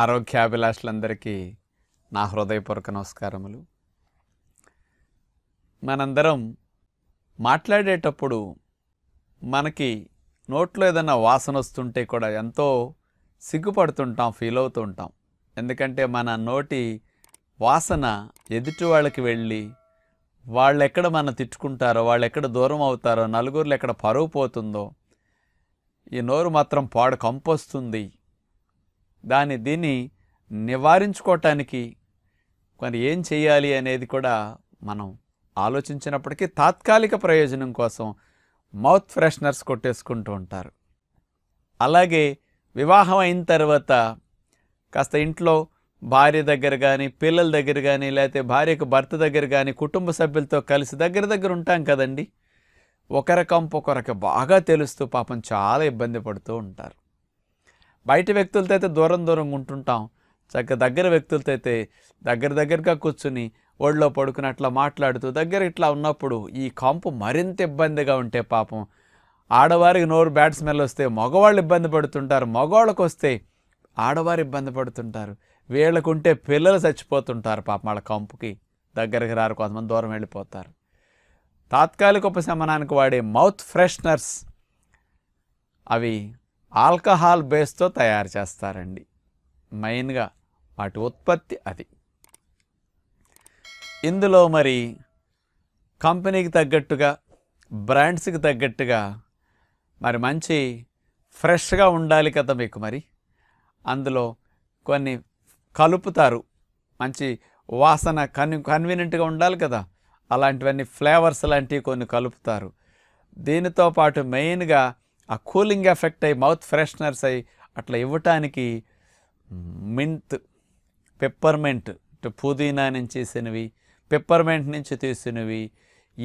ఆరోగ్యాభిలాషులందరికీ నా హృదయపూర్వక నమస్కారములు మనందరం మాట్లాడేటప్పుడు మనకి నోట్లో ఏదైనా వాసన వస్తుంటే కూడా ఎంతో సిగ్గుపడుతుంటాం ఫీల్ అవుతూ ఉంటాం ఎందుకంటే మన నోటి వాసన ఎదుటి వాళ్ళకి వెళ్ళి వాళ్ళు ఎక్కడ మన తిట్టుకుంటారో వాళ్ళు ఎక్కడ దూరం అవుతారో నలుగురులు ఎక్కడ పరువు పోతుందో ఈ నోరు మాత్రం పాడు కంపొస్తుంది దాన్ని దీన్ని నివారించుకోవటానికి మరి ఏం చేయాలి అనేది కూడా మనం ఆలోచించినప్పటికీ తాత్కాలిక ప్రయోజనం కోసం మౌత్ ఫ్రెషనర్స్ కొట్టేసుకుంటూ ఉంటారు అలాగే వివాహం అయిన తర్వాత కాస్త ఇంట్లో భార్య దగ్గర కానీ పిల్లల దగ్గర కానీ లేకపోతే భార్యకు భర్త దగ్గర కానీ కుటుంబ సభ్యులతో కలిసి దగ్గర దగ్గర ఉంటాం కదండి ఒకరి కంపొకరికి బాగా తెలుస్తూ పాపం చాలా ఇబ్బంది పడుతూ ఉంటారు బయట వ్యక్తులతో అయితే దూరం దూరంగా ఉంటుంటాం చక్క దగ్గర వ్యక్తులతో అయితే దగ్గర దగ్గరగా కూర్చుని ఒళ్ళో పడుకుని అట్లా మాట్లాడుతూ దగ్గర ఇట్లా ఉన్నప్పుడు ఈ కాంపు మరింత ఇబ్బందిగా ఉంటే పాపం ఆడవారికి నోరు బ్యాడ్ స్మెల్ వస్తే మగవాళ్ళు ఇబ్బంది పడుతుంటారు మగవాళ్ళకు వస్తే ఆడవారు ఇబ్బంది పడుతుంటారు వీళ్ళకుంటే పిల్లలు చచ్చిపోతుంటారు పాపం వాళ్ళ కంపుకి దగ్గరికి రారు కొంతమంది దూరం వెళ్ళిపోతారు తాత్కాలిక ఉపశమనానికి వాడే మౌత్ ఫ్రెషనర్స్ అవి ఆల్కహాల్ బేస్తో తయారు చేస్తారండి మెయిన్గా వాటి ఉత్పత్తి అది ఇందులో మరి కంపెనీకి తగ్గట్టుగా బ్రాండ్స్కి తగ్గట్టుగా మరి మంచి ఫ్రెష్గా ఉండాలి కదా మీకు మరి అందులో కొన్ని కలుపుతారు మంచి వాసన కన్ కన్వీనియంట్గా ఉండాలి కదా అలాంటివన్నీ ఫ్లేవర్స్ లాంటివి కొన్ని కలుపుతారు దీనితో పాటు మెయిన్గా ఆ కూలింగ్ ఎఫెక్ట్ అయ్యి మౌత్ ఫ్రెషనర్స్ అయ్యి అట్లా ఇవ్వటానికి మింత్ పెప్పర్మెంట్ పుదీనా నుంచి చేసినవి పెప్పర్మెంట్ నుంచి తీసినవి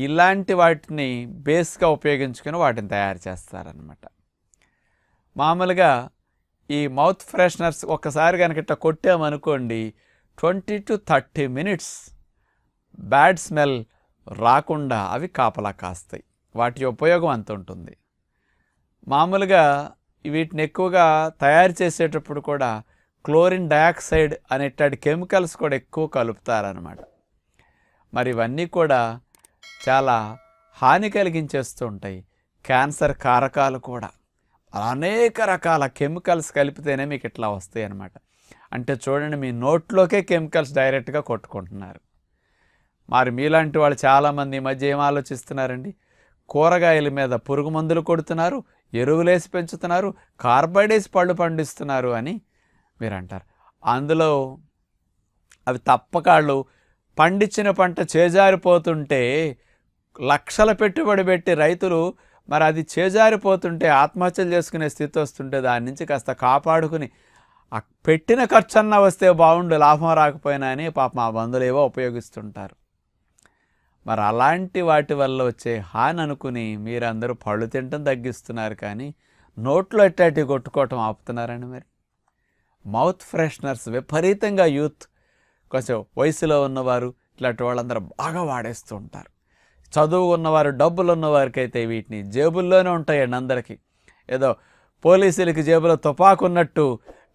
ఇలాంటి వాటిని బేస్గా ఉపయోగించుకొని వాటిని తయారు చేస్తారనమాట మామూలుగా ఈ మౌత్ ఫ్రెషనర్స్ ఒక్కసారి కనుక ఇట్లా కొట్టామనుకోండి twenty to thirty minutes bad smell రాకుండా అవి కాపలా కాస్తాయి వాటి ఉపయోగం అంత ఉంటుంది మామూలుగా వీటిని ఎక్కువగా తయారు చేసేటప్పుడు కూడా క్లోరిన్ డయాక్సైడ్ అనేటువంటి కెమికల్స్ కూడా ఎక్కువ కలుపుతారనమాట మరి ఇవన్నీ కూడా చాలా హాని కలిగించేస్తూ ఉంటాయి క్యాన్సర్ కారకాలు కూడా అనేక రకాల కెమికల్స్ కలిపితేనే మీకు ఇట్లా వస్తాయి అనమాట అంటే చూడండి మీ నోట్లోకే కెమికల్స్ డైరెక్ట్గా కొట్టుకుంటున్నారు మరి మీలాంటి వాళ్ళు చాలామంది ఈ మధ్య ఏం ఆలోచిస్తున్నారండి కూరగాయల మీద పురుగు మందులు కొడుతున్నారు ఎరువులేసి పెంచుతున్నారు కార్బైడేసి పళ్ళు పండిస్తున్నారు అని మీరు అంటారు అందులో అవి తప్పకాళ్ళు పండించిన పంట చేజారిపోతుంటే లక్షల పెట్టుబడి పెట్టి రైతులు మరి అది చేజారిపోతుంటే ఆత్మహత్యలు చేసుకునే స్థితి వస్తుంటే దాని నుంచి కాస్త కాపాడుకుని పెట్టిన ఖర్చు అన్న వస్తే బాగుండు లాభం రాకపోయినా అని పాప మా బంధువులు ఏవో ఉపయోగిస్తుంటారు మరి అలాంటి వాటి వల్ల వచ్చే హాని అనుకుని మీరందరూ పళ్ళు తినటం తగ్గిస్తున్నారు కానీ నోట్లో ఎట్టాటి కొట్టుకోవటం ఆపుతున్నారండి మరి మౌత్ ఫ్రెషనర్స్ విపరీతంగా యూత్ కొంచెం వయసులో ఉన్నవారు ఇట్లాంటి వాళ్ళందరూ బాగా వాడేస్తూ ఉంటారు చదువు ఉన్నవారు డబ్బులు ఉన్నవారికైతే వీటిని జేబుల్లోనే ఉంటాయండి అందరికీ ఏదో పోలీసులకి జేబులో తుపాకు ఉన్నట్టు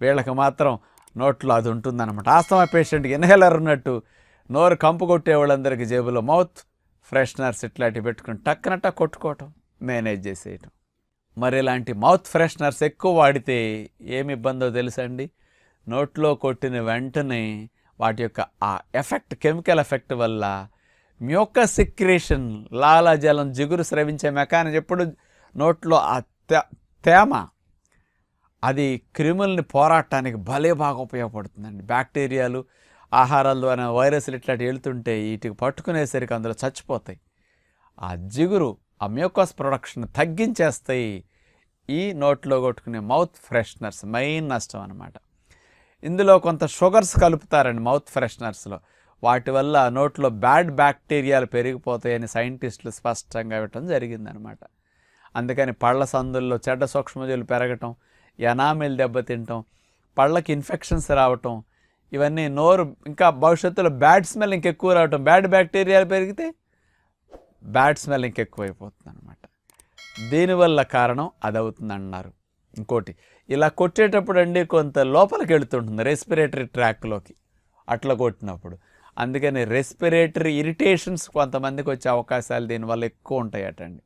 వీళ్ళకి మాత్రం నోట్లో అది ఉంటుందన్నమాట ఆస్తమా పేషెంట్కి ఇన్హేలర్ ఉన్నట్టు నోరు కంపు కొట్టే వాళ్ళందరికీ జేబులో మౌత్ ఫ్రెషనర్స్ ఇట్లాంటివి పెట్టుకుని టక్కనట్ట కొట్టుకోవటం మేనేజ్ చేసేయటం మరి ఇలాంటి మౌత్ ఫ్రెషనర్స్ ఎక్కువ వాడితే ఏమి ఇబ్బందో తెలుసండి నోట్లో కొట్టిన వెంటనే వాటి యొక్క ఆ ఎఫెక్ట్ కెమికల్ ఎఫెక్ట్ వల్ల మ్యూక సిక్రేషన్ లాలాజలం జిగురు స్రవించే మెకానిజం ఎప్పుడు నోట్లో ఆ తేమ అది క్రిములని పోరాటానికి భలే బాగా ఉపయోగపడుతుందండి బ్యాక్టీరియాలు ఆహారాల్లో వైరస్లు ఇట్లాంటి వెళ్తుంటే వీటికి పట్టుకునేసరికి అందులో చచ్చిపోతాయి ఆ జిగురు ఆ మ్యూకోస్ ప్రొడక్షన్ తగ్గించేస్తాయి ఈ నోట్లో కొట్టుకునే మౌత్ ఫ్రెషనర్స్ మెయిన్ నష్టం అనమాట ఇందులో కొంత షుగర్స్ కలుపుతారండి మౌత్ ఫ్రెషనర్స్లో వాటి వల్ల నోట్లో బ్యాడ్ బ్యాక్టీరియాలు పెరిగిపోతాయని సైంటిస్టులు స్పష్టంగా ఇవ్వటం జరిగిందనమాట అందుకని పళ్ళ సందుల్లో చెడ్డ సూక్ష్మజీవులు పెరగటం ఎనామిల్ దెబ్బతింటం పళ్ళకి ఇన్ఫెక్షన్స్ రావటం ఇవన్నీ నోరు ఇంకా భవిష్యత్తులో బ్యాడ్ స్మెల్ ఇంకెక్కువ రావటం బ్యాడ్ బ్యాక్టీరియాలు పెరిగితే బ్యాడ్ స్మెల్ ఇంకెక్కువైపోతుంది అనమాట దీనివల్ల కారణం అదవుతుంది అన్నారు ఇంకోటి ఇలా కొట్టేటప్పుడు అండి కొంత లోపలికి వెళుతుంటుంది రెస్పిరేటరీ ట్రాక్లోకి అట్లా కొట్టినప్పుడు అందుకని రెస్పిరేటరీ ఇరిటేషన్స్ కొంతమందికి వచ్చే అవకాశాలు దీనివల్ల ఎక్కువ ఉంటాయటండి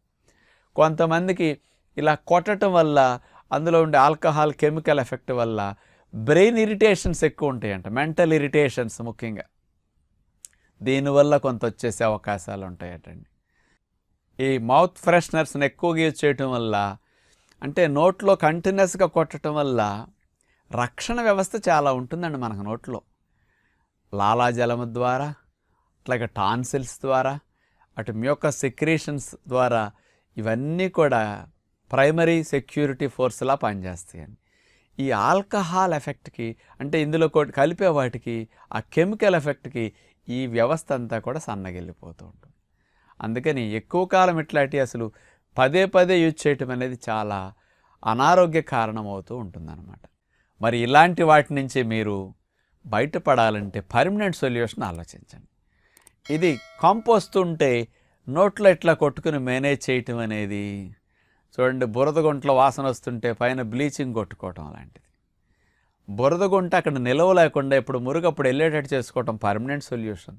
కొంతమందికి ఇలా కొట్టడం వల్ల అందులో ఉండే ఆల్కహాల్ కెమికల్ ఎఫెక్ట్ వల్ల బ్రెయిన్ ఇరిటేషన్స్ ఎక్కువ ఉంటాయంట మెంటల్ ఇరిటేషన్స్ ముఖ్యంగా దీనివల్ల కొంత వచ్చేసే అవకాశాలు ఉంటాయటండి ఈ మౌత్ ఫ్రెషనర్స్ని ఎక్కువగా యూజ్ చేయటం వల్ల అంటే నోట్లో కంటిన్యూస్గా కొట్టడం వల్ల రక్షణ వ్యవస్థ చాలా ఉంటుందండి మనకు నోట్లో లాలాజలం ద్వారా అట్లాగే టాన్సిల్స్ ద్వారా అటు మ్యూక సెక్రేషన్స్ ద్వారా ఇవన్నీ కూడా ప్రైమరీ సెక్యూరిటీ ఫోర్స్లా పనిచేస్తాయండి ఈ ఆల్కహాల్ ఎఫెక్ట్కి అంటే ఇందులో కలిపే వాటికి ఆ కెమికల్ ఎఫెక్ట్కి ఈ వ్యవస్థ అంతా కూడా సన్నగిల్లిపోతూ ఉంటుంది అందుకని ఎక్కువ కాలం ఇట్లాంటి అసలు పదే పదే యూజ్ చేయటం అనేది చాలా అనారోగ్య కారణం అవుతూ ఉంటుందన్నమాట మరి ఇలాంటి వాటి నుంచి మీరు బయటపడాలంటే పర్మనెంట్ సొల్యూషన్ ఆలోచించండి ఇది కంపోస్ట్ ఉంటే నోట్లో ఇట్లా కొట్టుకుని మేనేజ్ చేయటం అనేది చూడండి బురద గుంటలో వాసన వస్తుంటే పైన బ్లీచింగ్ కొట్టుకోవటం అలాంటిది బురద గుంట అక్కడ నిలవ లేకుండా ఇప్పుడు మురుగు అప్పుడు వెళ్ళేటట్టు చేసుకోవటం పర్మనెంట్ సొల్యూషన్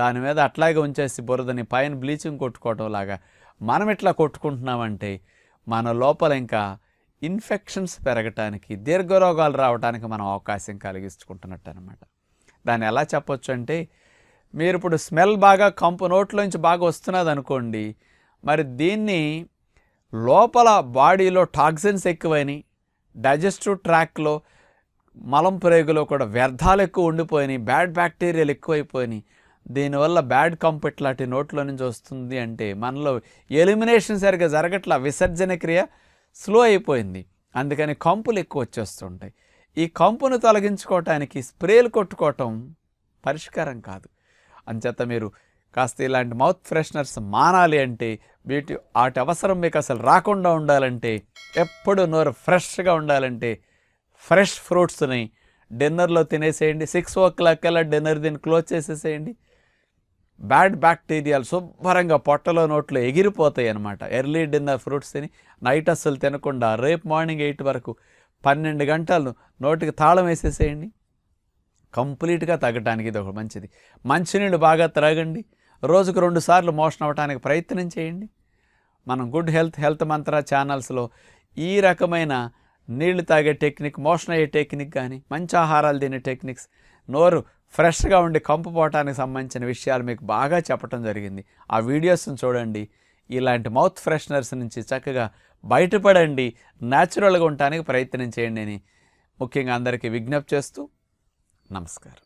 దాని మీద అట్లాగే ఉంచేసి బురదని పైన బ్లీచింగ్ కొట్టుకోవటం లాగా మనం ఇట్లా కొట్టుకుంటున్నామంటే మన లోపల ఇంకా ఇన్ఫెక్షన్స్ పెరగటానికి దీర్ఘ రోగాలు రావడానికి మనం అవకాశం కలిగించుకుంటున్నట్టు అనమాట దాన్ని ఎలా చెప్పొచ్చు అంటే మీరు ఇప్పుడు స్మెల్ బాగా కంపు నోట్లోంచి బాగా వస్తున్నది అనుకోండి మరి దీన్ని లోపల బాడీలో టాక్సిన్స్ ఎక్కువైనాయి డైజెస్టివ్ ట్రాక్లో మలం ప్రేగులో కూడా వ్యర్థాలు ఎక్కువ ఉండిపోయినాయి బ్యాడ్ బ్యాక్టీరియాలు ఎక్కువైపోయినాయి దీనివల్ల బ్యాడ్ కంపెట్ లాంటి నోట్లో నుంచి వస్తుంది అంటే మనలో ఎలిమినేషన్ సరిగ్గా జరగట్ల విసర్జన క్రియ స్లో అయిపోయింది అందుకని కంపులు ఎక్కువ వచ్చేస్తుంటాయి ఈ కంపును తొలగించుకోవటానికి స్ప్రేలు కొట్టుకోవటం పరిష్కారం కాదు అంచేత మీరు కాస్త ఇలాంటి మౌత్ ఫ్రెషనర్స్ మానాలి అంటే వీటి వాటి అవసరం మీకు అసలు రాకుండా ఉండాలంటే ఎప్పుడు నోరు ఫ్రెష్గా ఉండాలంటే ఫ్రెష్ ఫ్రూట్స్ని డిన్నర్లో తినేసేయండి సిక్స్ ఓ క్లాక్ కల్లా డిన్నర్ దీన్ని క్లోజ్ చేసేసేయండి బ్యాడ్ బ్యాక్టీరియాలు శుభ్రంగా పొట్టలో నోట్లో ఎగిరిపోతాయి అనమాట ఎర్లీ డిన్నర్ ఫ్రూట్స్ తిని నైట్ అస్సలు తినకుండా రేపు మార్నింగ్ ఎయిట్ వరకు పన్నెండు గంటలు నోటికి తాళం వేసేసేయండి కంప్లీట్గా తగ్గటానికి ఇది ఒక మంచిది మంచినీళ్ళు బాగా త్రాగండి రోజుకు రెండుసార్లు మోషన్ అవ్వడానికి ప్రయత్నం చేయండి మనం గుడ్ హెల్త్ హెల్త్ మంత్ర ఛానల్స్లో ఈ రకమైన నీళ్లు తాగే టెక్నిక్ మోషన్ అయ్యే టెక్నిక్ కానీ మంచి ఆహారాలు తినే టెక్నిక్స్ నోరు ఫ్రెష్గా ఉండి కంపు పోవటానికి సంబంధించిన విషయాలు మీకు బాగా చెప్పడం జరిగింది ఆ వీడియోస్ని చూడండి ఇలాంటి మౌత్ ఫ్రెషనర్స్ నుంచి చక్కగా బయటపడండి న్యాచురల్గా ఉండటానికి ప్రయత్నం చేయండి అని ముఖ్యంగా అందరికీ విజ్ఞప్తి చేస్తూ నమస్కారం